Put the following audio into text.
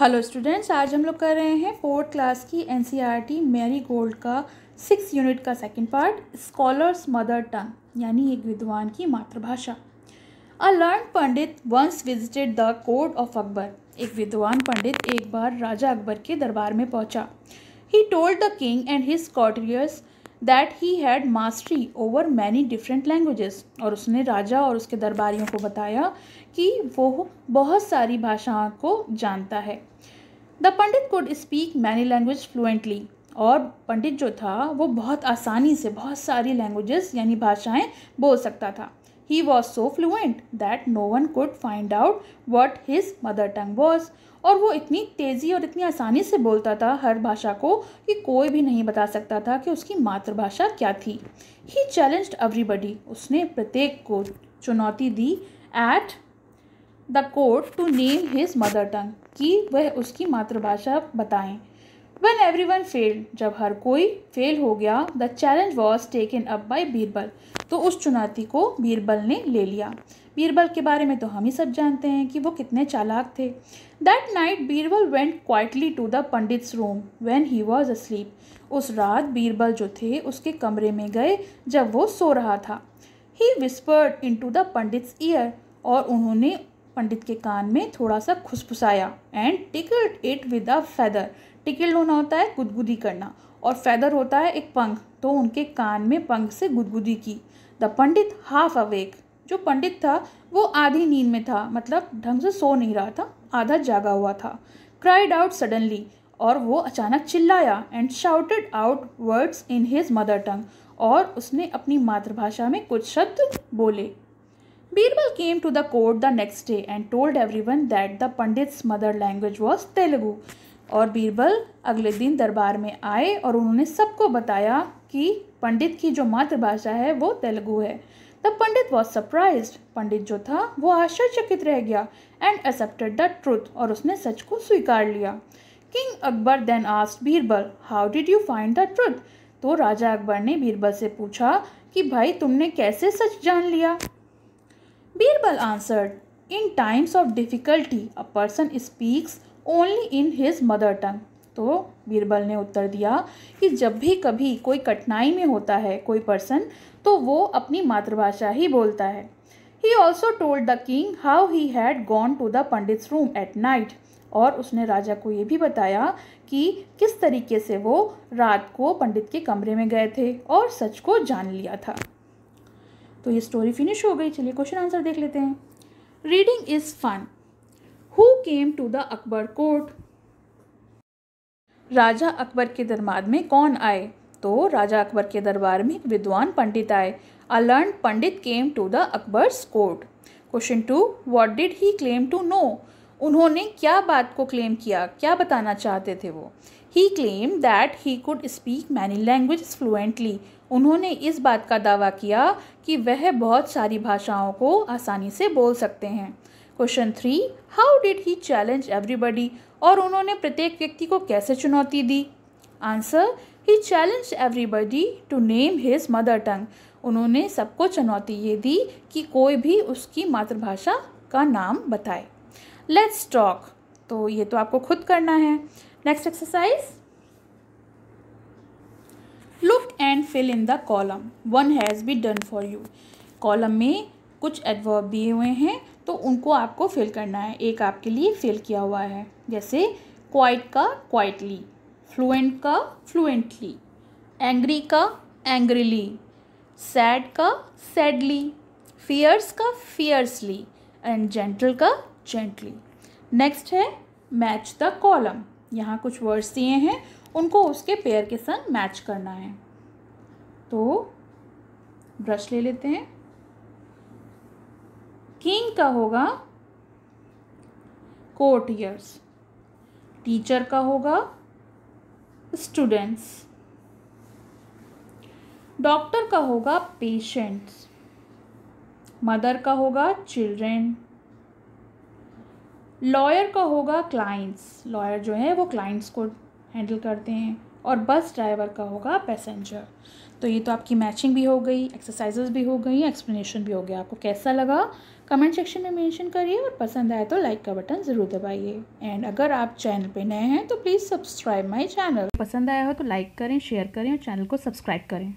Hello students आज हम लोग कर रहे हैं फोर्थ क्लास की एनसीईआरटी मैरी गोल्ड का सिक्स यूनिट का second part scholars mother tongue यानी एक विद्वान की मातृभाषा a learn pandit once visited the court of Akbar एक विद्वान पंडित एक बार राजा अकबर के दरबार में पहुंचा ही told the king and his courtiers that he had mastery over many different languages और उसने राजा और उसके दरबारियों को बताया कि वो बहुत सारी भाषाओं को जानता है the pandit could speak many language fluently और पंडित जो था वो बहुत आसानी से बहुत सारी लैंग्वेजेस यानी भाषाएं बोल सकता था He was so fluent that no one could find out what his mother tongue was. और वो इतनी तेज़ी और इतनी आसानी से बोलता था हर भाषा को कि कोई भी नहीं बता सकता था कि उसकी मातृभाषा क्या थी ही चैलेंज एवरीबडी उसने प्रत्येक को चुनौती दी at the court to name his mother tongue कि वह उसकी मातृभाषा बताएं वेन एवरी वन फेल जब हर कोई फेल हो गया the challenge was taken up by Birbal तो उस चुनौती को बीरबल ने ले लिया बीरबल के बारे में तो हम ही सब जानते हैं कि वो कितने चालाक थे that night Birbal went quietly to the pandit's room when he was asleep उस रात बीरबल जो थे उसके कमरे में गए जब वो सो रहा था he whispered into the pandit's ear और उन्होंने पंडित के कान में थोड़ा सा खुसफुसाया and tickled it with a feather tickled होना होता है गुदगुदी करना और फैदर होता है एक पंख तो उनके कान में पंख से गुदगुदी की द पंडित हाफ अवेक जो पंडित था वो आधी नींद में था मतलब ढंग से सो नहीं रहा था आधा जागा हुआ था क्राइड आउट सडनली और वो अचानक चिल्लाया and shouted out words in his mother tongue और उसने अपनी मातृभाषा में कुछ शब्द बोले Birbal came to the court the next day and told everyone that the pandit's mother language was Telugu और बीरबल अगले दिन दरबार में आए और उन्होंने सबको बताया कि पंडित की जो मातृभाषा है वो तेलुगु है तब पंडित वॉज सरप्राइज पंडित जो था वो आश्चर्यचकित रह गया एंड एक्सेप्टेड द ट्रूथ और उसने सच को स्वीकार लिया king Akbar then asked Birbal how did you find the truth तो राजा अकबर ने बीरबल से पूछा कि भाई तुमने कैसे सच जान लिया Birbal answered in times of difficulty a person speaks only in his mother tongue तो बीरबल ने उत्तर दिया कि जब भी कभी कोई कठिनाई में होता है कोई पर्सन तो वो अपनी मातृभाषा ही बोलता है he also told the king how he had gone to the pandit's room at night और उसने राजा को ये भी बताया कि किस तरीके से वो रात को पंडित के कमरे में गए थे और सच को जान लिया था तो ये स्टोरी फिनिश हो गई चलिए क्वेश्चन आंसर देख लेते हैं reading is fun who came to the Akbar court राजा अकबर के दरबार में कौन आए तो राजा अकबर के दरबार में एक विद्वान पंडित आए a learn pandit came to the Akbar's court question two what did he claim to know उन्होंने क्या बात को क्लेम किया क्या बताना चाहते थे वो he claimed that he could speak many language fluently उन्होंने इस बात का दावा किया कि वह बहुत सारी भाषाओं को आसानी से बोल सकते हैं question three how did he challenge everybody और उन्होंने प्रत्येक व्यक्ति को कैसे चुनौती दी answer he challenge everybody to name his mother tongue उन्होंने सबको चुनौती ये दी कि कोई भी उसकी मातृभाषा का नाम बताए लेट्स टॉक तो ये तो आपको खुद करना है next exercise look and fill in the column one has be done for you column में कुछ एडवर्ब दिए हुए हैं तो उनको आपको फिल करना है एक आपके लिए फिल किया हुआ है जैसे क्वाइट का क्वाइटली फ्लुएंट का फ्लुएंटली एंग्री का एंग्रीली सैड का सैडली फियर्स का फियर्सली एंड जेंटल का जेंटली नेक्स्ट है मैच द कॉलम यहाँ कुछ वर्ड्स दिए हैं उनको उसके पेयर के संग मैच करना है तो ब्रश ले लेते हैं किंग का होगा कोर्टियर्स टीचर का होगा स्टूडेंट्स डॉक्टर का होगा पेशेंट्स मदर का होगा चिल्ड्रेन लॉयर का होगा क्लाइंट्स लॉयर जो है वो क्लाइंट्स को हैंडल करते हैं और बस ड्राइवर का होगा पैसेंजर तो ये तो आपकी मैचिंग भी हो गई एक्सरसाइजेस भी हो गई एक्सप्लेनेशन भी हो गया आपको कैसा लगा कमेंट सेक्शन में मेंशन करिए और पसंद आए तो लाइक का बटन ज़रूर दबाइए एंड अगर आप चैनल पे नए हैं तो प्लीज़ सब्सक्राइब माय चैनल पसंद आया हो तो लाइक करें शेयर करें और चैनल को सब्सक्राइब करें